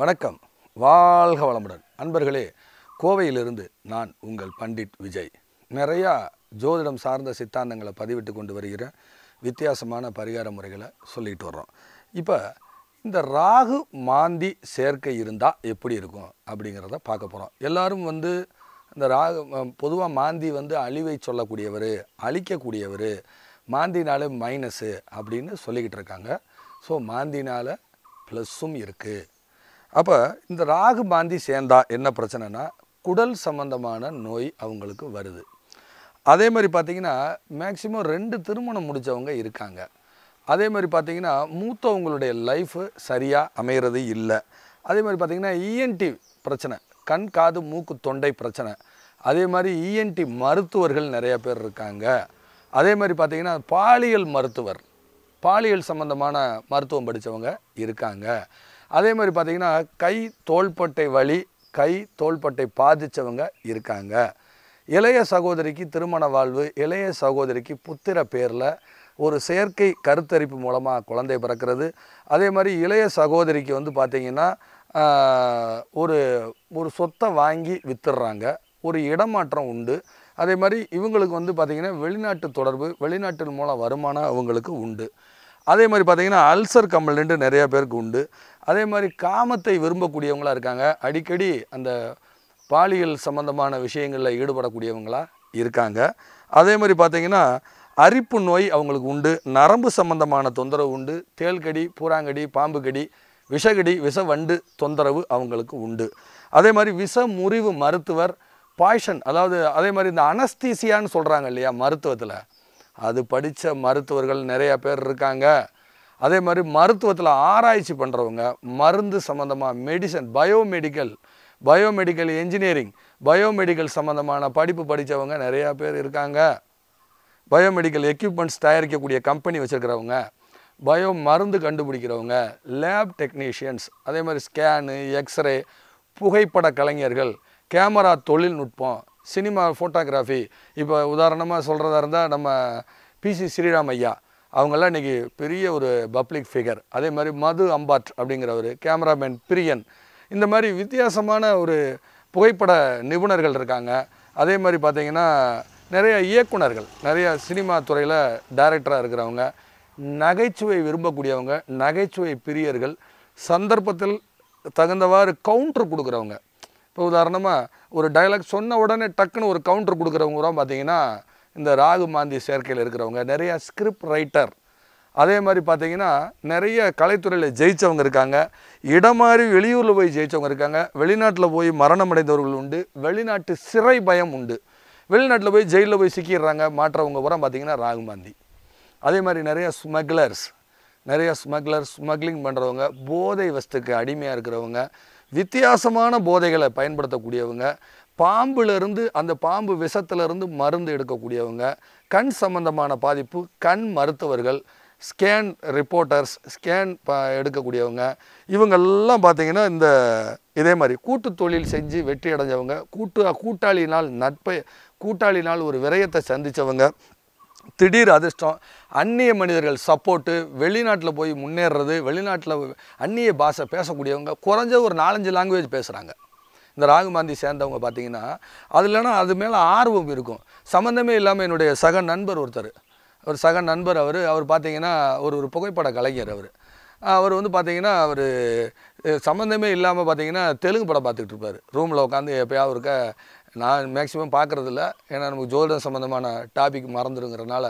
வணக்கம் வாழ்க வளமுடன் அன்பர்களே கோவையிலிருந்து நான் உங்கள் பண்டிட் விஜய் நிறையா ஜோதிடம் சார்ந்த சித்தாந்தங்களை பதிவிட்டு கொண்டு வருகிற வித்தியாசமான பரிகார முறைகளை சொல்லிட்டு வர்றோம் இப்போ இந்த ராகு மாந்தி சேர்க்கை இருந்தால் எப்படி இருக்கும் அப்படிங்கிறத பார்க்க போகிறோம் எல்லோரும் வந்து இந்த ராகு பொதுவாக மாந்தி வந்து அழிவை சொல்லக்கூடியவர் அழிக்கக்கூடியவர் மாந்தினால மைனஸு அப்படின்னு சொல்லிக்கிட்டு இருக்காங்க ஸோ மாந்தினால் ப்ளஸ்ஸும் இருக்குது அப்போ இந்த ராகு பாந்தி சேர்ந்தா என்ன பிரச்சனைனா குடல் சம்மந்தமான நோய் அவங்களுக்கு வருது அதே மாதிரி பார்த்திங்கன்னா மேக்சிமம் ரெண்டு திருமணம் முடித்தவங்க இருக்காங்க அதே மாதிரி பார்த்திங்கன்னா மூத்தவங்களுடைய லைஃபு சரியாக அமைகிறது இல்லை அதே மாதிரி பார்த்திங்கன்னா இஎன்டி e பிரச்சனை கண் காது மூக்கு தொண்டை பிரச்சனை அதே மாதிரி இஎன்டி e மருத்துவர்கள் நிறையா பேர் இருக்காங்க அதே மாதிரி பார்த்திங்கன்னா பாலியல் மருத்துவர் பாலியல் சம்மந்தமான மருத்துவம் படித்தவங்க இருக்காங்க அதே மாதிரி பார்த்திங்கன்னா கை தோள்பட்டை வலி கை தோள்பட்டை பாதித்தவங்க இருக்காங்க இளைய சகோதரிக்கு திருமண வாழ்வு இளைய சகோதரிக்கு புத்திர பேரில் ஒரு செயற்கை கருத்தரிப்பு மூலமாக குழந்தை பிறக்கிறது அதே மாதிரி இளைய சகோதரிக்கு வந்து பார்த்திங்கன்னா ஒரு ஒரு சொத்தை வாங்கி வித்துடுறாங்க ஒரு இடமாற்றம் உண்டு அதே மாதிரி இவங்களுக்கு வந்து பார்த்திங்கன்னா வெளிநாட்டு தொடர்பு வெளிநாட்டின் மூலம் வருமானம் அவங்களுக்கு உண்டு அதே மாதிரி பார்த்திங்கன்னா அல்சர் கம்ப்ளைண்ட்டு நிறையா பேருக்கு உண்டு அதே மாதிரி காமத்தை விரும்பக்கூடியவங்களாக இருக்காங்க அடிக்கடி அந்த பாலியல் சம்மந்தமான விஷயங்களில் ஈடுபடக்கூடியவங்களாக இருக்காங்க அதே மாதிரி பார்த்தீங்கன்னா அரிப்பு நோய் அவங்களுக்கு உண்டு நரம்பு சம்பந்தமான தொந்தரவு உண்டு தேல்கடி பூராங்கடி பாம்பு கடி விஷகடி விஷ வண்டு தொந்தரவு அவங்களுக்கு உண்டு அதே மாதிரி விஷ முறிவு மருத்துவர் பாய்ஷன் அதாவது அதே மாதிரி இந்த அனஸ்தீசியான்னு சொல்கிறாங்க இல்லையா மருத்துவத்தில் அது படித்த மருத்துவர்கள் நிறையா பேர் இருக்காங்க அதே மாதிரி மருத்துவத்தில் ஆராய்ச்சி பண்ணுறவங்க மருந்து சம்மந்தமாக medicine biomedical biomedical engineering biomedical சம்மந்தமான படிப்பு படித்தவங்க நிறையா பேர் இருக்காங்க பயோமெடிக்கல் எக்யூப்மெண்ட்ஸ் தயாரிக்கக்கூடிய கம்பெனி வச்சுருக்கிறவங்க பயோ மருந்து கண்டுபிடிக்கிறவங்க லேப் டெக்னீஷியன்ஸ் அதே மாதிரி ஸ்கேனு எக்ஸ்ரே புகைப்பட கலைஞர்கள் கேமரா தொழில்நுட்பம் சினிமா ஃபோட்டோகிராஃபி இப்போ உதாரணமாக சொல்கிறதா இருந்தால் நம்ம பிசி ஸ்ரீராம் ஐயா அவங்கெல்லாம் இன்றைக்கி பெரிய ஒரு பப்ளிக் ஃபிகர் அதே மாதிரி மது அம்பாட் அப்படிங்கிறவர் கேமராமேன் பிரியன் இந்த மாதிரி வித்தியாசமான ஒரு புகைப்பட நிபுணர்கள் இருக்காங்க அதே மாதிரி பார்த்திங்கன்னா நிறைய இயக்குனர்கள் நிறைய சினிமா துறையில் டைரக்டராக இருக்கிறவங்க நகைச்சுவை விரும்பக்கூடியவங்க நகைச்சுவை பிரியர்கள் சந்தர்ப்பத்தில் தகுந்தவாறு கவுண்ட்ரு கொடுக்குறவங்க உதாரணமாக ஒரு டைலாக் சொன்ன உடனே டக்குன்னு ஒரு கவுண்டர் கொடுக்குறவங்க கூட பார்த்தீங்கன்னா இந்த ராகு மாந்தி சேர்க்கையில் இருக்கிறவங்க நிறையா ஸ்கிரிப்ட் ரைட்டர் அதே மாதிரி பார்த்தீங்கன்னா நிறைய கலைத்துறையில் ஜெயித்தவங்க இருக்காங்க இடம் மாதிரி வெளியூரில் போய் ஜெயித்தவங்க இருக்காங்க வெளிநாட்டில் போய் மரணம் அடைந்தவர்கள் உண்டு வெளிநாட்டு சிறை பயம் உண்டு வெளிநாட்டில் போய் ஜெயிலில் போய் சிக்கிடுறாங்க மாற்றவங்க பூரா பார்த்திங்கன்னா ராகுமாந்தி அதே மாதிரி நிறைய ஸ்மக்லர்ஸ் நிறையா ஸ்மக்லர் ஸ்மக்லிங் பண்ணுறவங்க போதை வஸ்துக்கு அடிமையாக இருக்கிறவங்க வித்தியாசமான போதைகளை பயன்படுத்தக்கூடியவங்க பாம்புலேருந்து அந்த பாம்பு விஷத்துலேருந்து மருந்து எடுக்கக்கூடியவங்க கண் சம்பந்தமான பாதிப்பு கண் மருத்துவர்கள் ஸ்கேன் ரிப்போர்ட்டர்ஸ் ஸ்கேன் ப எடுக்கக்கூடியவங்க இவங்கெல்லாம் பார்த்திங்கன்னா இந்த இதே மாதிரி கூட்டு தொழில் செஞ்சு வெற்றி அடைஞ்சவங்க கூட்டு கூட்டாளினால் நட்பை கூட்டாளினால் ஒரு விரயத்தை சந்தித்தவங்க திடீர் அதிர்ஷ்டம் அந்நிய மனிதர்கள் சப்போர்ட்டு வெளிநாட்டில் போய் முன்னேறது வெளிநாட்டில் அந்நிய பாஷை பேசக்கூடியவங்க குறைஞ்ச ஒரு நாலஞ்சு லாங்குவேஜ் பேசுகிறாங்க இந்த ராகுமாந்தி சேர்ந்தவங்க பார்த்தீங்கன்னா இல்லைனா அது மேலே ஆர்வம் இருக்கும் சம்மந்தமே இல்லாமல் என்னுடைய சக நண்பர் ஒருத்தர் ஒரு சக நண்பர் அவர் அவர் பார்த்தீங்கன்னா ஒரு ஒரு புகைப்பட கலைஞர் அவர் அவர் வந்து பார்த்திங்கன்னா அவர் சம்மந்தமே இல்லாமல் பார்த்தீங்கன்னா தெலுங்கு படம் பார்த்துக்கிட்டு இருப்பார் ரூமில் உட்காந்து எப்போயாவது இருக்க நான் மேக்ஸிமம் பார்க்குறதில்ல ஏன்னா நமக்கு ஜோதிடம் சம்மந்தமான டாபிக் மறந்துடுங்கிறனால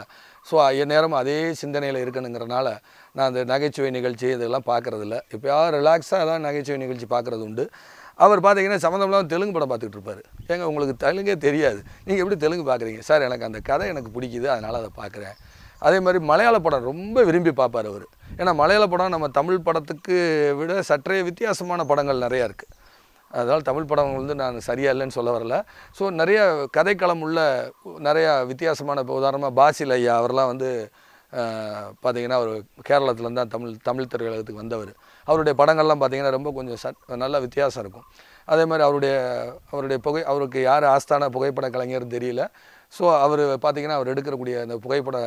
ஸோ நேரம் அதே சிந்தனையில் இருக்கணுங்கிறனால நான் அந்த நகைச்சுவை நிகழ்ச்சி இதெல்லாம் பார்க்குறதில்ல யாரும் ரிலாக்ஸாக ஏதாவது நகைச்சுவை நிகழ்ச்சி பார்க்குறது உண்டு அவர் பார்த்தீங்கன்னா சம்மந்தமில்லாமல் தெலுங்கு படம் பார்த்துட்டு இருப்பார் ஏங்க உங்களுக்கு தெலுங்கே தெரியாது நீங்கள் எப்படி தெலுங்கு பார்க்குறீங்க சார் எனக்கு அந்த கதை எனக்கு பிடிக்குது அதனால் அதை பார்க்குறேன் அதே மாதிரி மலையாள படம் ரொம்ப விரும்பி பார்ப்பார் அவர் ஏன்னா மலையாள படம் நம்ம தமிழ் படத்துக்கு விட சற்றே வித்தியாசமான படங்கள் நிறையா இருக்குது அதனால் தமிழ் படம் வந்து நான் சரியாக இல்லைன்னு சொல்ல வரல ஸோ நிறைய கதைக்களம் உள்ள நிறையா வித்தியாசமான இப்போ உதாரணமாக பாசில் ஐயா அவர்லாம் வந்து பார்த்திங்கன்னா அவர் கேரளத்துலேருந்து தான் தமிழ் தமிழ் திரையுலகத்துக்கு வந்தவர் அவருடைய படங்கள்லாம் பார்த்திங்கன்னா ரொம்ப கொஞ்சம் சட் நல்ல வித்தியாசம் இருக்கும் அதே மாதிரி அவருடைய அவருடைய புகை அவருக்கு யார் ஆஸ்தான புகைப்பட கலைஞர் தெரியல ஸோ அவர் பார்த்திங்கன்னா அவர் எடுக்கக்கூடிய அந்த புகைப்பட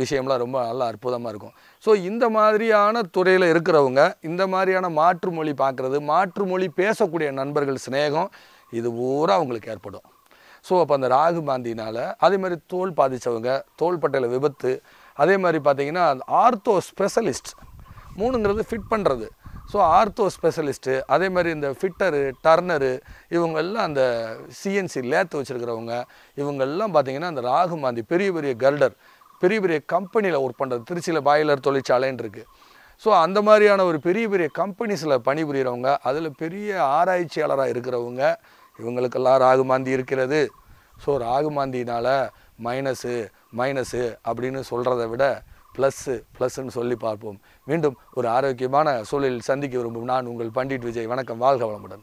விஷயம்லாம் ரொம்ப நல்லா அற்புதமாக இருக்கும் ஸோ இந்த மாதிரியான துறையில் இருக்கிறவங்க இந்த மாதிரியான மாற்று மொழி பார்க்குறது மாற்று மொழி பேசக்கூடிய நண்பர்கள் சிநேகம் இது பூரா அவங்களுக்கு ஏற்படும் ஸோ அப்போ அந்த ராகு பாந்தினால் அதே மாதிரி தோல் பாதித்தவங்க தோள்பட்டையில் விபத்து அதே மாதிரி பார்த்திங்கன்னா ஆர்த்தோ ஸ்பெஷலிஸ்ட் மூணுங்கிறது ஃபிட் பண்ணுறது ஸோ ஆர்த்தோ ஸ்பெஷலிஸ்ட்டு அதே மாதிரி இந்த ஃபிட்டரு டர்னரு இவங்கெல்லாம் அந்த சிஎன்சி லேத்து வச்சுருக்கிறவங்க இவங்கெல்லாம் பார்த்திங்கன்னா அந்த ராகு மாந்தி பெரிய பெரிய கர்டர் பெரிய பெரிய கம்பெனியில் ஒர்க் பண்ணுறது திருச்சியில் பாய்லர் தொழிற்சாலைன்னு இருக்குது ஸோ அந்த மாதிரியான ஒரு பெரிய பெரிய கம்பெனிஸில் பணிபுரிகிறவங்க அதில் பெரிய ஆராய்ச்சியாளராக இருக்கிறவங்க இவங்களுக்கெல்லாம் ராகுமாந்தி இருக்கிறது ஸோ ராகுமாந்தினால் மைனஸு மைனஸு அப்படின்னு சொல்கிறத விட ப்ளஸ்ஸு ப்ளஸ்ன்னு சொல்லி பார்ப்போம் மீண்டும் ஒரு ஆரோக்கியமான சூழலில் சந்திக்க விரும்பும் நான் உங்கள் பண்டிட் விஜய் வணக்கம் வாழ்க வளமுடன்